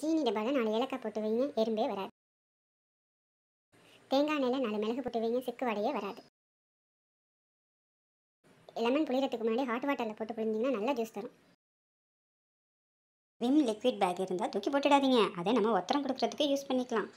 ஜீனி டப்பாவில் நாலு ஏலக்காய் போட்டு வைங்க எறும்பே வராது தேங்காய் நெல்லை நாலு மிளகு போட்டு வைங்க செக்கு வடையே வராது லெமன் புளியறதுக்கு முன்னாடி ஹாட் வாட்டரில் போட்டு புளிஞ்சிங்கன்னா நல்லா ஜூஸ் தரும் விம் லிக்விட் பேக் இருந்தால் தூக்கி போட்டுடாதீங்க அதை நம்ம ஒத்தரம் கொடுக்குறதுக்கு யூஸ் பண்ணிக்கலாம்